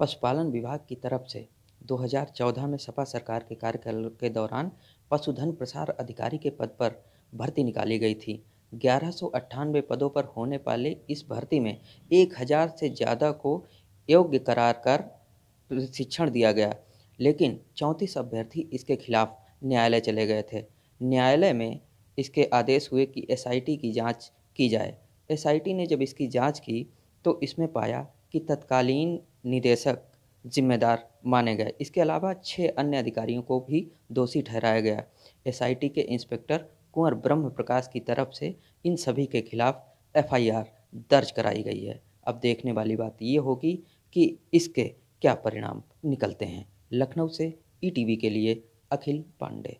पशुपालन विभाग की तरफ से 2014 में सपा सरकार के कार्यकाल के दौरान पशुधन प्रसार अधिकारी के पद पर भर्ती निकाली गई थी ग्यारह पदों पर होने वाले इस भर्ती में 1000 से ज़्यादा को योग्य करार कर प्रशिक्षण दिया गया लेकिन चौंतीस अभ्यर्थी इसके खिलाफ न्यायालय चले गए थे न्यायालय में इसके आदेश हुए कि एसआईटी की जांच की जाए एसआईटी ने जब इसकी जांच की तो इसमें पाया कि तत्कालीन निदेशक जिम्मेदार माने गए इसके अलावा छः अन्य अधिकारियों को भी दोषी ठहराया गया एसआईटी के इंस्पेक्टर कुंवर ब्रह्म प्रकाश की तरफ से इन सभी के खिलाफ एफआईआर दर्ज कराई गई है अब देखने वाली बात ये होगी कि इसके क्या परिणाम निकलते हैं लखनऊ से ईटीवी के लिए अखिल पांडे